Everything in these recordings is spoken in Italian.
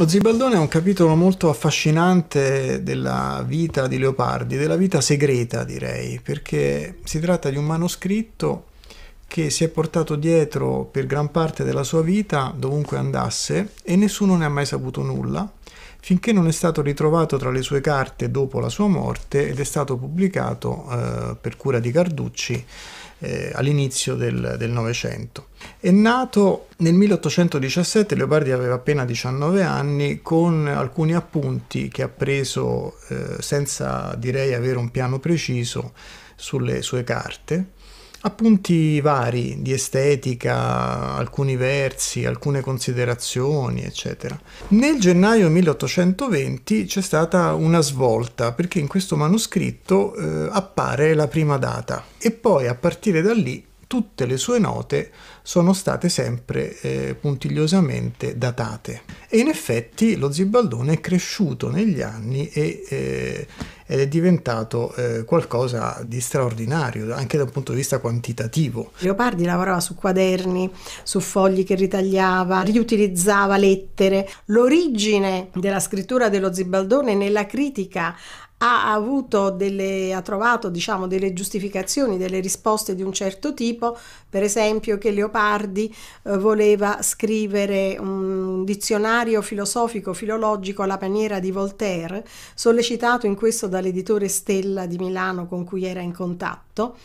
Lo Zibaldone è un capitolo molto affascinante della vita di Leopardi, della vita segreta direi, perché si tratta di un manoscritto che si è portato dietro per gran parte della sua vita, dovunque andasse, e nessuno ne ha mai saputo nulla, finché non è stato ritrovato tra le sue carte dopo la sua morte ed è stato pubblicato eh, per cura di Carducci eh, all'inizio del Novecento. È nato nel 1817, Leopardi aveva appena 19 anni, con alcuni appunti che ha preso eh, senza direi avere un piano preciso sulle sue carte appunti vari di estetica, alcuni versi, alcune considerazioni, eccetera. Nel gennaio 1820 c'è stata una svolta perché in questo manoscritto eh, appare la prima data e poi a partire da lì tutte le sue note sono state sempre eh, puntigliosamente datate. E in effetti lo zibaldone è cresciuto negli anni e eh, ed è diventato eh, qualcosa di straordinario anche da un punto di vista quantitativo. Leopardi lavorava su quaderni, su fogli che ritagliava, riutilizzava lettere. L'origine della scrittura dello Zibaldone nella critica ha avuto delle, ha trovato diciamo delle giustificazioni, delle risposte di un certo tipo, per esempio che Leopardi eh, voleva scrivere un dizionario filosofico filologico alla maniera di Voltaire, sollecitato in questo da dall'editore Stella di Milano con cui era in contatto,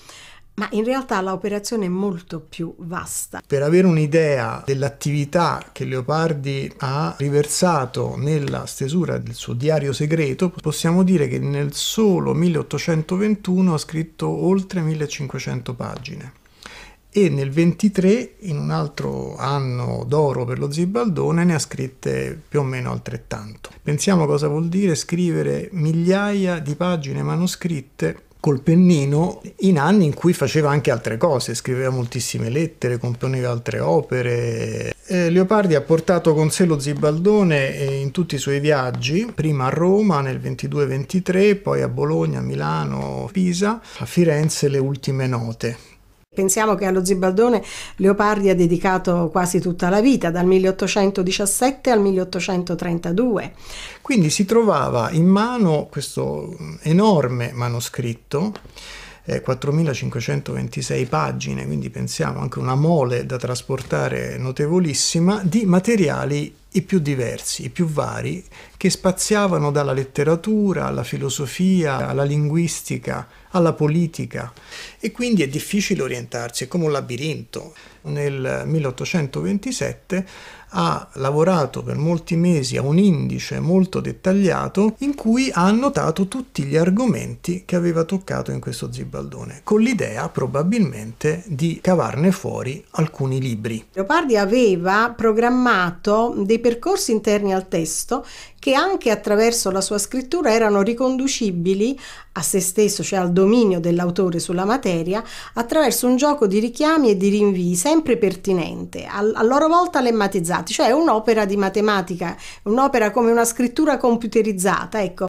ma in realtà l'operazione è molto più vasta. Per avere un'idea dell'attività che Leopardi ha riversato nella stesura del suo diario segreto, possiamo dire che nel solo 1821 ha scritto oltre 1500 pagine e nel 23, in un altro anno d'oro per lo Zibaldone, ne ha scritte più o meno altrettanto. Pensiamo cosa vuol dire scrivere migliaia di pagine manoscritte col pennino in anni in cui faceva anche altre cose, scriveva moltissime lettere, componeva altre opere. Eh, Leopardi ha portato con sé lo Zibaldone eh, in tutti i suoi viaggi, prima a Roma nel 22-23, poi a Bologna, Milano, Pisa, a Firenze le ultime note Pensiamo che allo Zibaldone Leopardi ha dedicato quasi tutta la vita, dal 1817 al 1832. Quindi si trovava in mano questo enorme manoscritto 4526 eh, pagine, quindi pensiamo anche una mole da trasportare notevolissima, di materiali i più diversi, i più vari, che spaziavano dalla letteratura alla filosofia, alla linguistica, alla politica e quindi è difficile orientarsi, è come un labirinto. Nel 1827 ha lavorato per molti mesi a un indice molto dettagliato in cui ha annotato tutti gli argomenti che aveva toccato in questo zibaldone, con l'idea probabilmente di cavarne fuori alcuni libri. Leopardi aveva programmato dei percorsi interni al testo che anche attraverso la sua scrittura erano riconducibili a se stesso, cioè al dominio dell'autore sulla materia, attraverso un gioco di richiami e di rinvii sempre pertinente, a, loro volta lemmatizzati, cioè un'opera di matematica, un'opera come una scrittura computerizzata, ecco.